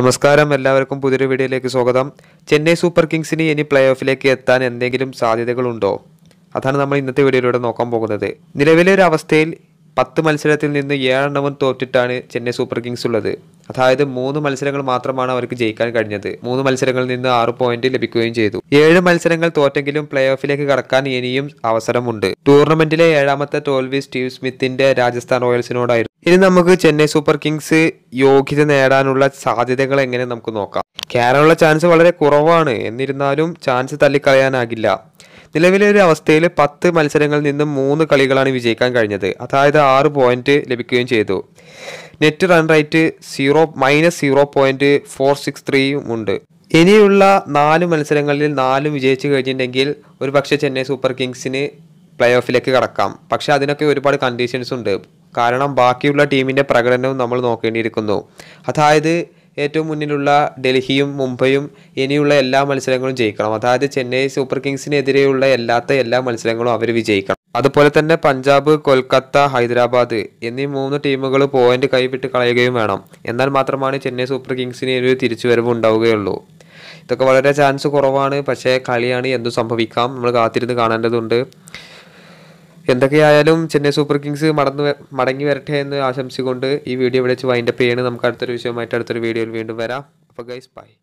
നമസ്കാരം എല്ലാവർക്കും പുതിയൊരു വീഡിയോയിലേക്ക് സ്വാഗതം ചെന്നൈ സൂപ്പർ കിങ്സിന് ഇനി പ്ലേ ഓഫിലേക്ക് എത്താൻ എന്തെങ്കിലും സാധ്യതകളുണ്ടോ അതാണ് നമ്മൾ ഇന്നത്തെ വീഡിയോയിലൂടെ നോക്കാൻ പോകുന്നത് നിലവിലെ ഒരു അവസ്ഥയിൽ പത്ത് മത്സരത്തിൽ നിന്ന് ഏഴെണ്ണവും തോറ്റിട്ടാണ് ചെന്നൈ സൂപ്പർ കിങ്സ് ഉള്ളത് അതായത് മൂന്ന് മത്സരങ്ങൾ മാത്രമാണ് അവർക്ക് ജയിക്കാൻ കഴിഞ്ഞത് മൂന്ന് മത്സരങ്ങളിൽ നിന്ന് ആറ് പോയിന്റ് ലഭിക്കുകയും ചെയ്തു ഏഴ് മത്സരങ്ങൾ തോറ്റെങ്കിലും പ്ലേ ഓഫിലേക്ക് കടക്കാൻ ഇനിയും അവസരമുണ്ട് ടൂർണമെന്റിലെ ഏഴാമത്തെ തോൽവി സ്റ്റീവ് സ്മിത്തിന്റെ രാജസ്ഥാൻ റോയൽസിനോടായിരുന്നു ഇനി നമുക്ക് ചെന്നൈ സൂപ്പർ കിങ്സ് യോഗ്യത നേടാനുള്ള സാധ്യതകൾ എങ്ങനെ നമുക്ക് നോക്കാം കയറാനുള്ള ചാൻസ് വളരെ കുറവാണ് എന്നിരുന്നാലും ചാൻസ് തള്ളിക്കളയാനാകില്ല നിലവിലെ ഒരു അവസ്ഥയിൽ പത്ത് മത്സരങ്ങളിൽ നിന്ന് മൂന്ന് കളികളാണ് വിജയിക്കാൻ കഴിഞ്ഞത് അതായത് ആറ് പോയിന്റ് ലഭിക്കുകയും ചെയ്തു net run rate zero minus zero point four six ത്രീയും ഉണ്ട് ഇനിയുള്ള നാല് മത്സരങ്ങളിൽ നാലും വിജയിച്ചു കഴിഞ്ഞിട്ടുണ്ടെങ്കിൽ ഒരു പക്ഷേ ചെന്നൈ സൂപ്പർ കിങ്സിന് പ്ലേ ഓഫിലേക്ക് കടക്കാം പക്ഷേ അതിനൊക്കെ ഒരുപാട് കണ്ടീഷൻസ് ഉണ്ട് കാരണം ബാക്കിയുള്ള ടീമിൻ്റെ പ്രകടനവും നമ്മൾ നോക്കേണ്ടിയിരിക്കുന്നു അതായത് ഏറ്റവും മുന്നിലുള്ള ഡൽഹിയും മുംബൈയും ഇനിയുള്ള എല്ലാ മത്സരങ്ങളും ജയിക്കണം അതായത് ചെന്നൈ സൂപ്പർ കിങ്സിനെതിരെയുള്ള എല്ലാത്ത എല്ലാ മത്സരങ്ങളും അവർ വിജയിക്കണം അതുപോലെ തന്നെ പഞ്ചാബ് കൊൽക്കത്ത ഹൈദരാബാദ് എന്നീ മൂന്ന് ടീമുകൾ പോയിന്റ് കൈവിട്ട് കളയുകയും വേണം എന്നാൽ മാത്രമാണ് ചെന്നൈ സൂപ്പർ കിങ്സിന് ഒരു തിരിച്ചുവരവ് ഉണ്ടാവുകയുള്ളൂ ഇതൊക്കെ വളരെ ചാൻസ് കുറവാണ് പക്ഷേ കളിയാണ് എന്തും സംഭവിക്കാം നമ്മൾ കാത്തിരുന്ന് കാണേണ്ടതുണ്ട് എന്തൊക്കെയായാലും ചെന്നൈ സൂപ്പർ കിങ്സ് മടന്ന് മടങ്ങി വരട്ടെ എന്ന് ആശംസിച്ചുകൊണ്ട് ഈ വീഡിയോ ഇവിടെ വെച്ച് വൈൻഡപ്പ് ചെയ്യണം നമുക്ക് അടുത്തൊരു വിഷയമായിട്ട് അടുത്തൊരു വീഡിയോയിൽ വീണ്ടും വരാം അപ്പോൾ ഗൈസ് ബൈ